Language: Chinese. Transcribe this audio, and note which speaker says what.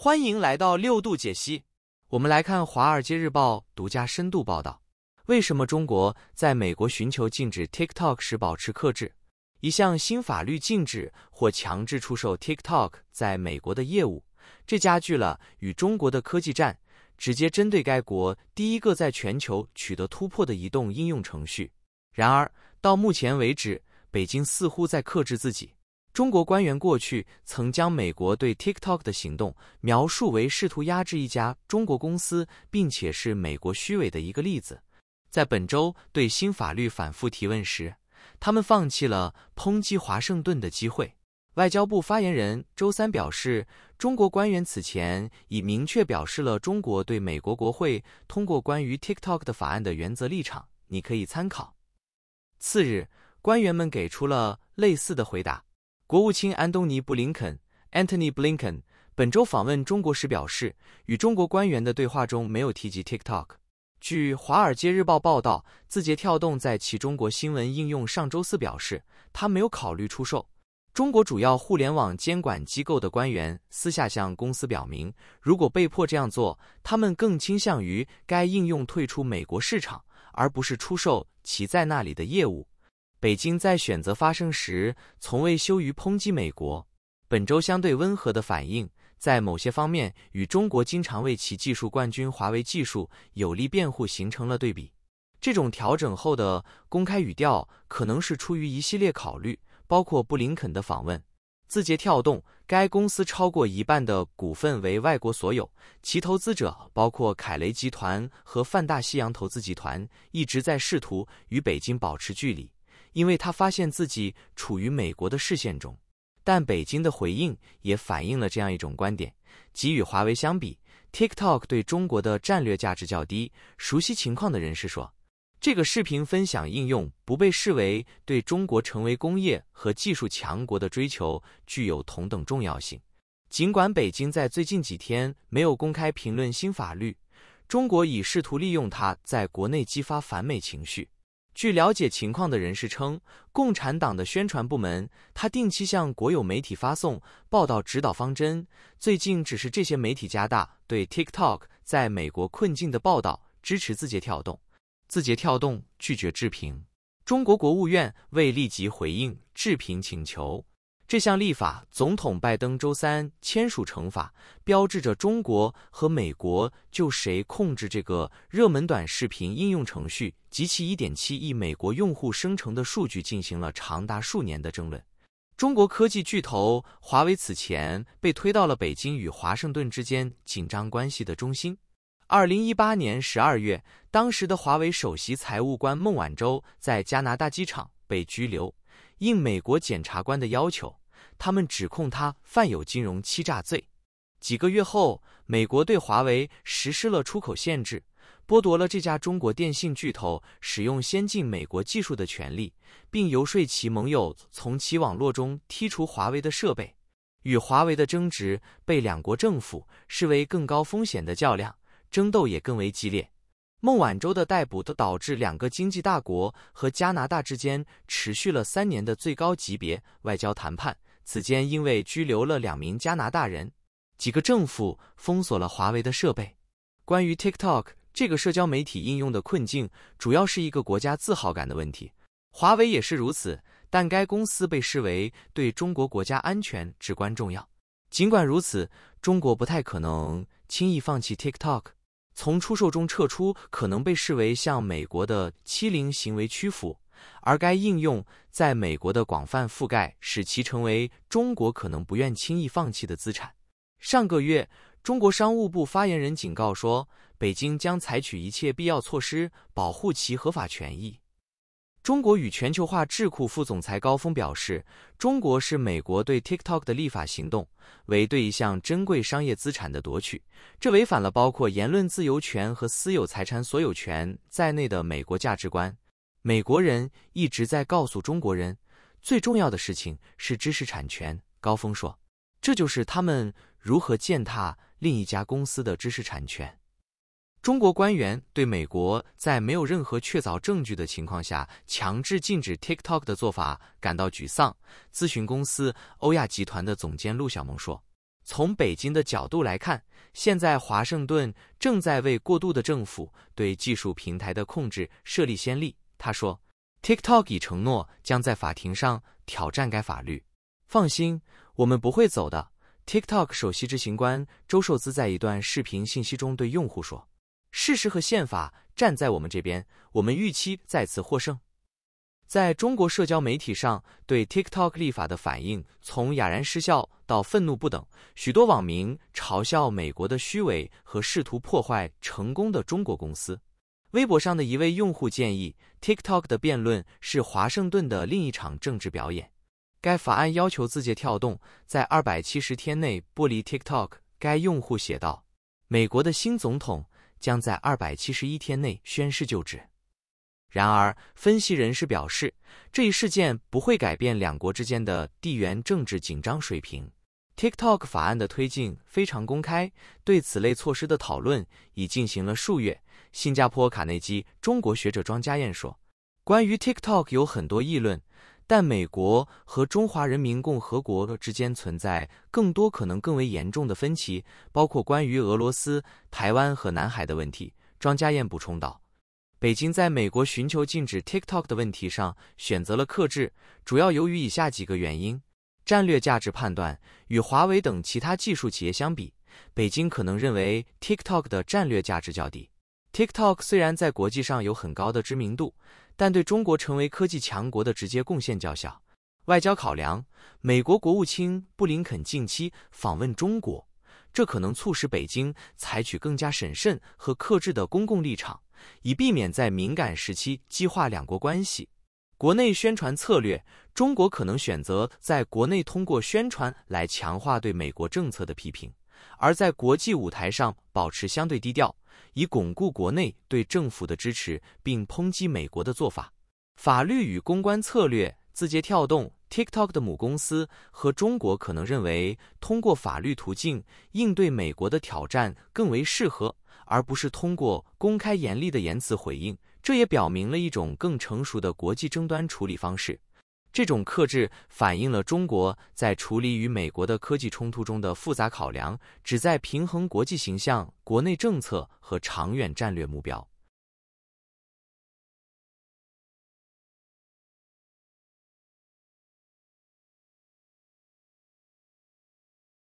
Speaker 1: 欢迎来到六度解析。我们来看《华尔街日报》独家深度报道：为什么中国在美国寻求禁止 TikTok 时保持克制？一项新法律禁止或强制出售 TikTok 在美国的业务，这加剧了与中国的科技战，直接针对该国第一个在全球取得突破的移动应用程序。然而，到目前为止，北京似乎在克制自己。中国官员过去曾将美国对 TikTok 的行动描述为试图压制一家中国公司，并且是美国虚伪的一个例子。在本周对新法律反复提问时，他们放弃了抨击华盛顿的机会。外交部发言人周三表示，中国官员此前已明确表示了中国对美国国会通过关于 TikTok 的法案的原则立场。你可以参考。次日，官员们给出了类似的回答。国务卿安东尼·布林肯 （Anthony Blinken） 本周访问中国时表示，与中国官员的对话中没有提及 TikTok。据《华尔街日报》报道，字节跳动在其中国新闻应用上周四表示，他没有考虑出售。中国主要互联网监管机构的官员私下向公司表明，如果被迫这样做，他们更倾向于该应用退出美国市场，而不是出售其在那里的业务。北京在选择发声时，从未羞于抨击美国。本周相对温和的反应，在某些方面与中国经常为其技术冠军华为技术有力辩护形成了对比。这种调整后的公开语调，可能是出于一系列考虑，包括布林肯的访问。字节跳动，该公司超过一半的股份为外国所有，其投资者包括凯雷集团和泛大西洋投资集团，一直在试图与北京保持距离。因为他发现自己处于美国的视线中，但北京的回应也反映了这样一种观点：即与华为相比，TikTok 对中国的战略价值较低。熟悉情况的人士说，这个视频分享应用不被视为对中国成为工业和技术强国的追求具有同等重要性。尽管北京在最近几天没有公开评论新法律，中国已试图利用它在国内激发反美情绪。据了解情况的人士称，共产党的宣传部门，他定期向国有媒体发送报道指导方针。最近只是这些媒体加大对 TikTok 在美国困境的报道，支持字节跳动。字节跳动拒绝置评。中国国务院未立即回应置评请求。这项立法，总统拜登周三签署成法，标志着中国和美国就谁控制这个热门短视频应用程序及其1.7亿美国用户生成的数据进行了长达数年的争论。中国科技巨头华为此前被推到了北京与华盛顿之间紧张关系的中心。2018年12月，当时的华为首席财务官孟晚舟在加拿大机场被拘留。应美国检察官的要求，他们指控他犯有金融欺诈罪。几个月后，美国对华为实施了出口限制，剥夺了这家中国电信巨头使用先进美国技术的权利，并游说其盟友从其网络中剔除华为的设备。与华为的争执被两国政府视为更高风险的较量，争斗也更为激烈。孟晚舟的逮捕，都导致两个经济大国和加拿大之间持续了三年的最高级别外交谈判。此间，因为拘留了两名加拿大人，几个政府封锁了华为的设备。关于 TikTok 这个社交媒体应用的困境，主要是一个国家自豪感的问题。华为也是如此，但该公司被视为对中国国家安全至关重要。尽管如此，中国不太可能轻易放弃 TikTok。从出售中撤出，可能被视为向美国的欺凌行为屈服。而该应用在美国的广泛覆盖，使其成为中国可能不愿轻易放弃的资产。上个月，中国商务部发言人警告说，北京将采取一切必要措施保护其合法权益。中国与全球化智库副总裁高峰表示，中国是美国对 TikTok 的立法行动，为对一项珍贵商业资产的夺取，这违反了包括言论自由权和私有财产所有权在内的美国价值观。美国人一直在告诉中国人，最重要的事情是知识产权。高峰说，这就是他们如何践踏另一家公司的知识产权。中国官员对美国在没有任何确凿证据的情况下强制禁止 TikTok 的做法感到沮丧。咨询公司欧亚集团的总监陆小萌说：“从北京的角度来看，现在华盛顿正在为过度的政府对技术平台的控制设立先例。”他说：“TikTok 已承诺将在法庭上挑战该法律。放心，我们不会走的。” TikTok 首席执行官周寿资在一段视频信息中对用户说。事实和宪法站在我们这边，我们预期再次获胜。在中国社交媒体上，对 TikTok 立法的反应从哑然失笑到愤怒不等。许多网民嘲笑美国的虚伪和试图破坏成功的中国公司。微博上的一位用户建议，TikTok 的辩论是华盛顿的另一场政治表演。该法案要求字节跳动在二百七十天内剥离 TikTok。该用户写道：“美国的新总统。”将在二百七十一天内宣誓就职。然而，分析人士表示，这一事件不会改变两国之间的地缘政治紧张水平。TikTok 法案的推进非常公开，对此类措施的讨论已进行了数月。新加坡卡内基中国学者庄家燕说：“关于 TikTok 有很多议论。”但美国和中华人民共和国之间存在更多可能更为严重的分歧，包括关于俄罗斯、台湾和南海的问题。庄家燕补充道：“北京在美国寻求禁止 TikTok 的问题上选择了克制，主要由于以下几个原因：战略价值判断。与华为等其他技术企业相比，北京可能认为 TikTok 的战略价值较低。TikTok 虽然在国际上有很高的知名度。”但对中国成为科技强国的直接贡献较小。外交考量，美国国务卿布林肯近期访问中国，这可能促使北京采取更加审慎和克制的公共立场，以避免在敏感时期激化两国关系。国内宣传策略，中国可能选择在国内通过宣传来强化对美国政策的批评。而在国际舞台上保持相对低调，以巩固国内对政府的支持，并抨击美国的做法。法律与公关策略，字节跳动 （TikTok） 的母公司和中国可能认为，通过法律途径应对美国的挑战更为适合，而不是通过公开严厉的言辞回应。这也表明了一种更成熟的国际争端处理方式。这种克制反映了中国在处理与美国的科技冲突中的复杂考量，旨在平衡国际形象、国内政策和长远战略目标。